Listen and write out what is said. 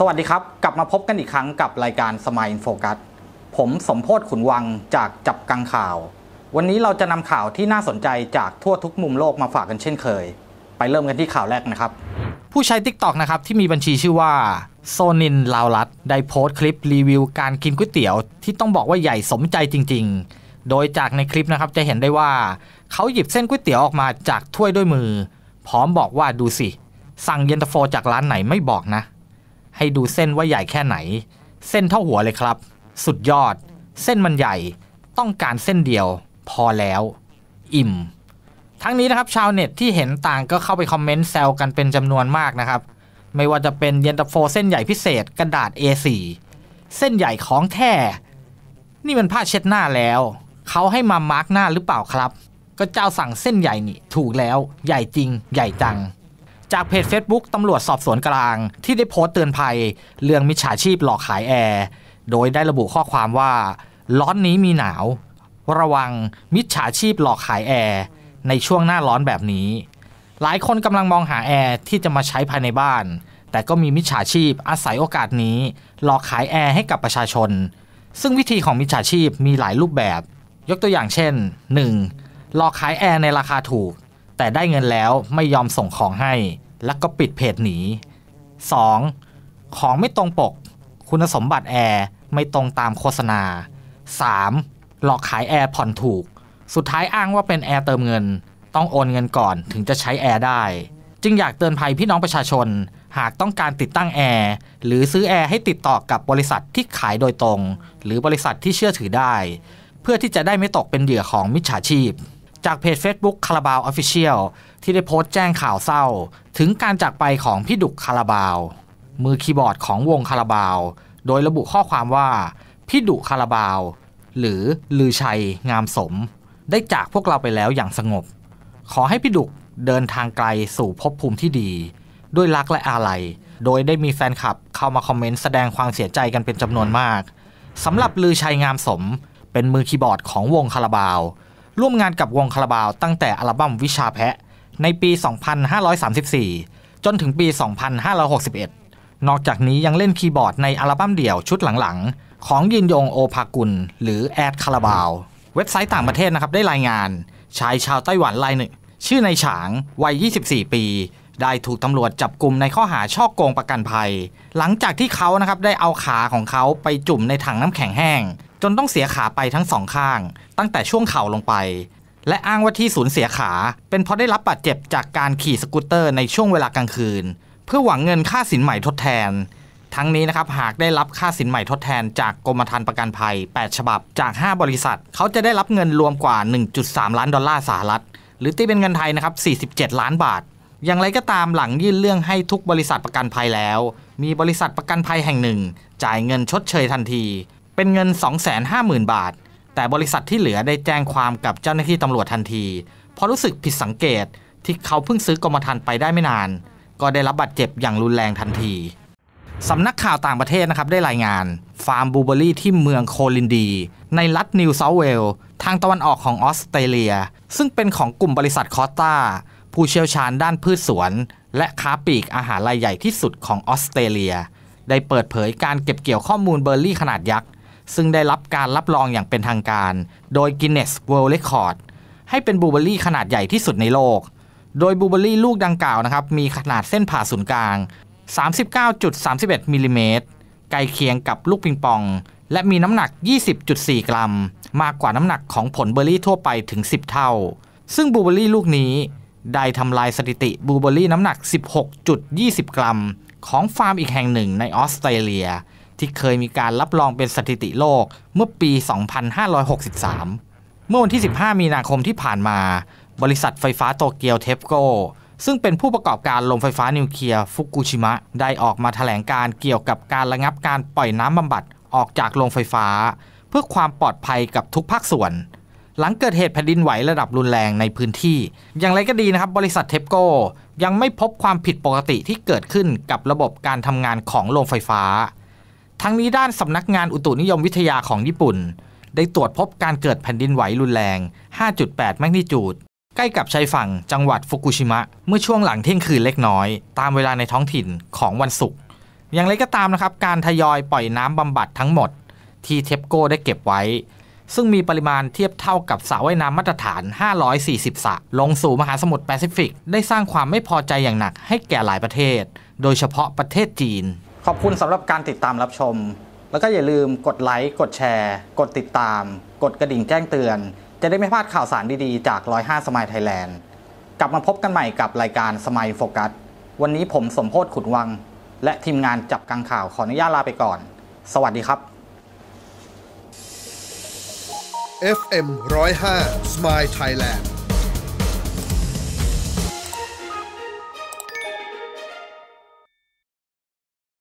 สวัสดีครับ กลับมาพบกันอีกครั้งกับรายการสมัยโฟกัสผมสมโพศขุนวังจากจับกังข่าว วันนี้เราจะนำข่าวที่น่าสนใจจากทั่วทุกมุมโลกมาฝากกันเช่นเคย ไปเริ่มกันที่ข่าวแรกนะครับ ผู้ใช้ t ิ k t o k นะครับที่มีบัญชีชื่อว่า โซนินลาวรัตได้โพสต์คลิปรีวิวการกินก๋วยเตี๋ยว ที่ต้องบอกว่าใหญ่สมใจจริงๆ โดยจากในคลิปนะครับจะเห็นได้ว่าเขาหยิบเส้นก๋วยเตี๋ยวออกมาจากถ้วยด้วยมือ พร้อมบอกว่าดูสิสั่งเย็นตาโฟจากร้านไหนไม่บอกนะให้ดูเส้นว่าใหญ่แค่ไหน เส้นเท่าหัวเลยครับ สุดยอด เส้นมันใหญ่ ต้องการเส้นเดียวพอแล้ว อิ่ม ทั้งนี้นะครับ ชาวเน็ตที่เห็นต่างก็เข้าไปคอมเมนต์แซวกันเป็นจำนวนมากนะครับ ไม่ว่าจะเป็นเยนตาโฟเส้นใหญ่พิเศษ กระดาษ A4 เส้นใหญ่ของแท้ นี่มันผ้าเช็ดหน้าแล้ว เขาให้มามาร์กหน้าหรือเปล่าครับ ก็เจ้าสั่งเส้นใหญ่นี่ถูกแล้วใหญ่จริงใหญ่จังจากเพจ Facebook ตำรวจสอบสวนกลางที่ได้โพสต์เตือนภัยเรื่องมิจฉาชีพหลอกขายแอร์ โดยได้ระบุข้อความว่าร้อนนี้มีหนาว ระวังมิจฉาชีพหลอกขายแอร์ในช่วงหน้าร้อนแบบนี้ หลายคนกำลังมองหาแอร์ที่จะมาใช้ภายในบ้านแต่ก็มีมิจฉาชีพอาศัยโอกาสนี้ หลอกขายแอร์ให้กับประชาชน ซึ่งวิธีของมิจฉาชีพมีหลายรูปแบบ ยกตัวอย่างเช่น 1. หลอกขายแอร์ในราคาถูกแต่ได้เงินแล้วไม่ยอมส่งของให้แล้วก็ปิดเพจหนี 2. ของไม่ตรงปก คุณสมบัติแอร์ ไม่ตรงตามโฆษณา 3. หลอกขายแอร์ผ่อนถูกสุดท้ายอ้างว่าเป็นแอร์เติมเงิน ต้องโอนเงินก่อนถึงจะใช้แอร์ได้ จึงอยากเตือนภัยพี่น้องประชาชนหากต้องการติดตั้งแอร์ หรือซื้อแอร์ให้ติดต่อกับบริษัทที่ขายโดยตรงหรือบริษัทที่เชื่อถือได้ เพื่อที่จะได้ไม่ตกเป็นเหยื่อของมิจฉาชีพจากเพจ Facebook คาราบาวออฟฟิเชียลที่ได้โพสต์แจ้งข่าวเศร้า ถึงการจากไปของพี่ดุกคาราบาว มือคีย์บอร์ดของวงคาราบาว โดยระบุข้อความว่า พี่ดุคาราบาว หรือลือชัยงามสม ได้จากพวกเราไปแล้วอย่างสงบ ขอให้พี่ดุก เดินทางไกลสู่ภพภูมิที่ดี ด้วยรักและอาลัย โดยได้มีแฟนคลับเข้ามาคอมเมนต์แสดงความเสียใจกันเป็นจำนวนมากสำหรับลือชัยงามสม เป็นมือคีย์บอร์ดของวงคาราบาวร่วมงานกับวงคาราบาวตั้งแต่อัลบั้มวิชาแพะในปี 2534 จนถึงปี 2561 นอกจากนี้ยังเล่นคีย์บอร์ดในอัลบั้มเดี่ยวชุดหลังๆของยินยงโอภากุล หรือแอดคาราบาว เว็บไซต์ต่างประเทศนะครับได้รายงาน ชายชาวไต้หวันรายหนึ่งชื่อในฉาง วัย 24 ปี ได้ถูกตำรวจจับกลุ่มในข้อหาช่อโกงประกันภัย หลังจากที่เขานะครับได้เอาขาของเขาไปจุ่มในถังน้ำแข็งแห้งจนต้องเสียขาไปทั้งสองข้าง ตั้งแต่ช่วงเข่าลงไป และอ้างว่าที่สูญเสียขา เป็นเพราะได้รับบาดเจ็บจากการขี่สกูตเตอร์ในช่วงเวลากลางคืน เพื่อหวังเงินค่าสินใหม่ทดแทน ทั้งนี้นะครับหากได้รับค่าสินใหม่ทดแทนจากกรมธรรม์ประกันภัย 8 ฉบับจาก 5 บริษัทเขาจะได้รับเงินรวมกว่า 1.3 ล้านดอลลาร์สหรัฐหรือที่เป็นเงินไทยนะครับ 47 ล้านบาท อย่างไรก็ตามหลังยื่นเรื่องให้ทุกบริษัทประกันภัยแล้ว มีบริษัทประกันภัยแห่งหนึ่ง จ่ายเงินชดเชยทันทีเป็นเงิน 250,000 บาท แต่บริษัทที่เหลือได้แจ้งความกับเจ้าหน้าที่ตำรวจทันที เพราะรู้สึกผิดสังเกตที่เขาเพิ่งซื้อกรมธรรม์ไปได้ไม่นาน ก็ได้รับบาดเจ็บอย่างรุนแรงทันที สำนักข่าวต่างประเทศนะครับได้รายงานฟาร์มบูเบอรี่ที่เมืองโคลินดี ในรัฐนิวเซาเวลทางตะวันออกของออสเตรเลีย ซึ่งเป็นของกลุ่มบริษัทคอสตาผู้เชี่ยวชาญด้านพืชสวน และค้าปลีกอาหารรายใหญ่ที่สุดของออสเตรเลีย ได้เปิดเผยการเก็บเกี่ยวข้อมูลเบอร์รี่ขนาดยักษ์ซึ่งได้รับการรับรองอย่างเป็นทางการโดย Guinness World Record ให้เป็นบลูเบอรี่ขนาดใหญ่ที่สุดในโลก โดยบลูเบอรี่ลูกดังกล่าวนะครับ มีขนาดเส้นผ่าศูนย์กลาง 39.31 มิลิเมตรไกลเคียงกับลูกปิงปอง และมีน้ำหนัก 20.4 กรัม มากกว่าน้ำหนักของผลเบอร์รี่ทั่วไปถึง 10 เท่า ซึ่งบลูเบอรี่ลูกนี้ ได้ทำลายสถิติบลูเบอรี่ น้ำหนัก 16.20 กรัม ของฟาร์มอีกแห่งหนึ่งในออสเตรเลียที่เคยมีการรับรองเป็นสถิติโลกเมื่อปี 2563 เมื่อวันที่ 15 มีนาคมที่ผ่านมา บริษัทไฟฟ้าโตเกียวเทปโกซึ่งเป็นผู้ประกอบการโรงไฟฟ้านิวเคลียร์ฟุกุชิมะ ได้ออกมาแถลงการเกี่ยวกับการระงับการปล่อยน้ำบำบัดออกจากโรงไฟฟ้า เพื่อความปลอดภัยกับทุกภาคส่วน หลังเกิดเหตุแผ่นดินไหวระดับรุนแรงในพื้นที่ อย่างไรก็ดีนะครับ บริษัทเทปโกยังไม่พบความผิดปกติที่เกิดขึ้นกับระบบการทำงานของโรงไฟฟ้าทั้งนี้ด้านสำนักงานอุตุนิยมวิทยาของญี่ปุ่น ได้ตรวจพบการเกิดแผ่นดินไหวรุนแรง 5.8 แมกนิจูด ใกล้กับชายฝั่งจังหวัดฟุกุชิมะ เมื่อช่วงหลังเที่ยงคืนเล็กน้อย ตามเวลาในท้องถิ่นของวันศุกร์อย่างไรก็ตามนะครับการทยอยปล่อยน้ำบำบัดทั้งหมด ที่เทปโก้ได้เก็บไว้ ซึ่งมีปริมาณเทียบเท่ากับสรว่ายน้ำมาตรฐาน 540สระลงสู่มหาสมุทรแปซิฟิก ได้สร้างความไม่พอใจอย่างหนักให้แก่หลายประเทศ โดยเฉพาะประเทศจีนขอบคุณสำหรับการติดตามรับชม แล้วก็อย่าลืมกดไลค์กดแชร์ กดติดตาม กดกระดิ่งแจ้งเตือน จะได้ไม่พลาดข่าวสารดีๆจาก 105สมัยไทยแลนด์กลับมาพบกันใหม่กับรายการสมัยโฟกัสวันนี้ผมสมโพศขุนวัง และทีมงานจับกังข่าวขออนุญาตลาไปก่อน สวัสดีครับ FM 105 Smile Thailand